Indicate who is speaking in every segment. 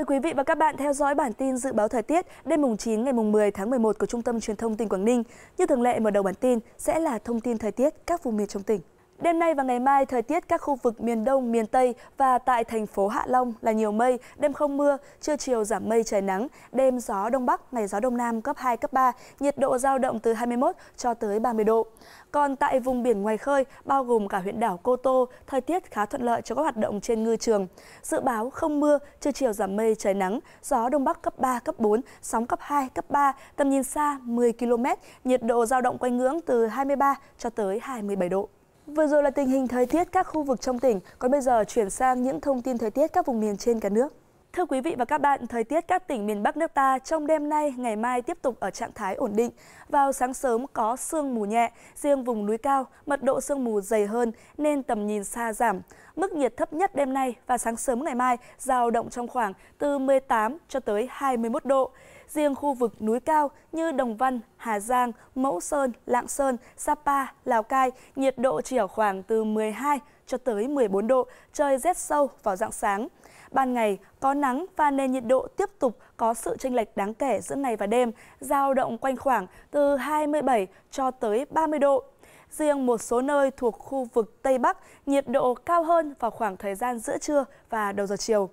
Speaker 1: Mời quý vị và các bạn theo dõi bản tin dự báo thời tiết đêm mùng 9 ngày mùng 10 tháng 11 của Trung tâm Truyền thông tỉnh Quảng Ninh. Như thường lệ mở đầu bản tin sẽ là thông tin thời tiết các vùng miền trong tỉnh. Đêm nay và ngày mai, thời tiết các khu vực miền Đông, miền Tây và tại thành phố Hạ Long là nhiều mây, đêm không mưa, trưa chiều giảm mây trời nắng, đêm gió Đông Bắc, ngày gió Đông Nam cấp 2, cấp 3, nhiệt độ giao động từ 21 cho tới 30 độ. Còn tại vùng biển ngoài khơi, bao gồm cả huyện đảo Cô Tô, thời tiết khá thuận lợi cho các hoạt động trên ngư trường. Dự báo không mưa, trưa chiều giảm mây trời nắng, gió Đông Bắc cấp 3, cấp 4, sóng cấp 2, cấp 3, tầm nhìn xa 10 km, nhiệt độ giao động quanh ngưỡng từ 23 cho tới 27 độ. Vừa rồi là tình hình thời tiết các khu vực trong tỉnh, còn bây giờ chuyển sang những thông tin thời tiết các vùng miền trên cả nước. Thưa quý vị và các bạn, thời tiết các tỉnh miền Bắc nước ta trong đêm nay, ngày mai tiếp tục ở trạng thái ổn định. Vào sáng sớm có sương mù nhẹ, riêng vùng núi cao, mật độ sương mù dày hơn nên tầm nhìn xa giảm. Mức nhiệt thấp nhất đêm nay và sáng sớm ngày mai giao động trong khoảng từ 18 cho tới 21 độ. Riêng khu vực núi cao như Đồng Văn, Hà Giang, Mẫu Sơn, Lạng Sơn, Sapa, Lào Cai, nhiệt độ chỉ ở khoảng từ 12 cho tới 14 độ, trời rét sâu vào dạng sáng. Ban ngày có nắng và nền nhiệt độ tiếp tục có sự chênh lệch đáng kể giữa ngày và đêm, giao động quanh khoảng từ 27 cho tới 30 độ. Riêng một số nơi thuộc khu vực Tây Bắc, nhiệt độ cao hơn vào khoảng thời gian giữa trưa và đầu giờ chiều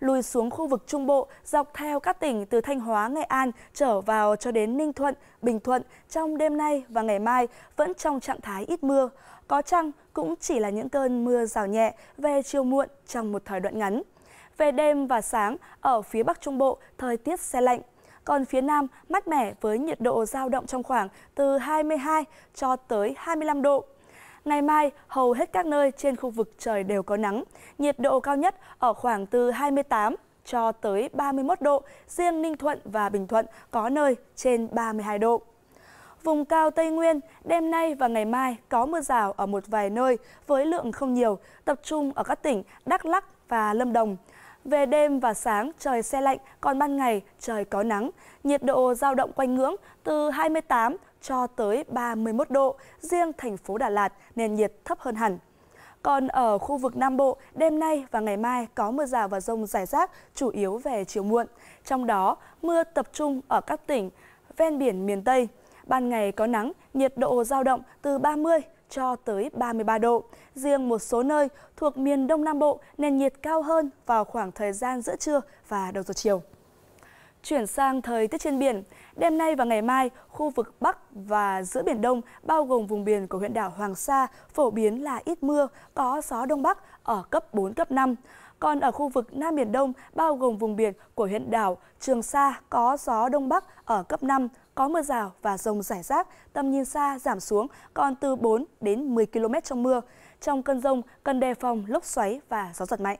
Speaker 1: lùi xuống khu vực Trung Bộ dọc theo các tỉnh từ Thanh Hóa, Nghệ An trở vào cho đến Ninh Thuận, Bình Thuận trong đêm nay và ngày mai vẫn trong trạng thái ít mưa. Có chăng cũng chỉ là những cơn mưa rào nhẹ về chiều muộn trong một thời đoạn ngắn. Về đêm và sáng, ở phía Bắc Trung Bộ, thời tiết xe lạnh. Còn phía Nam, mát mẻ với nhiệt độ giao động trong khoảng từ 22 cho tới 25 độ. Ngày mai, hầu hết các nơi trên khu vực trời đều có nắng. Nhiệt độ cao nhất ở khoảng từ 28 cho tới 31 độ, riêng Ninh Thuận và Bình Thuận có nơi trên 32 độ. Vùng cao Tây Nguyên, đêm nay và ngày mai có mưa rào ở một vài nơi với lượng không nhiều, tập trung ở các tỉnh Đắk Lắc và Lâm Đồng. Về đêm và sáng trời xe lạnh, còn ban ngày trời có nắng. Nhiệt độ giao động quanh ngưỡng từ 28 cho tới 31 độ, riêng thành phố Đà Lạt nền nhiệt thấp hơn hẳn. Còn ở khu vực Nam Bộ, đêm nay và ngày mai có mưa rào và rông rải rác, chủ yếu về chiều muộn. Trong đó, mưa tập trung ở các tỉnh ven biển miền Tây. Ban ngày có nắng, nhiệt độ giao động từ 30 cho tới 33 độ. Riêng một số nơi thuộc miền Đông Nam Bộ nền nhiệt cao hơn vào khoảng thời gian giữa trưa và đầu giờ chiều. Chuyển sang thời tiết trên biển, đêm nay và ngày mai, khu vực Bắc và giữa Biển Đông, bao gồm vùng biển của huyện đảo Hoàng Sa, phổ biến là ít mưa, có gió Đông Bắc ở cấp 4, cấp 5. Còn ở khu vực Nam Biển Đông, bao gồm vùng biển của huyện đảo Trường Sa, có gió Đông Bắc ở cấp 5, có mưa rào và rông rải rác, tầm nhìn xa giảm xuống còn từ 4 đến 10 km trong mưa. Trong cơn rông, cần đề phòng lốc xoáy và gió giật mạnh.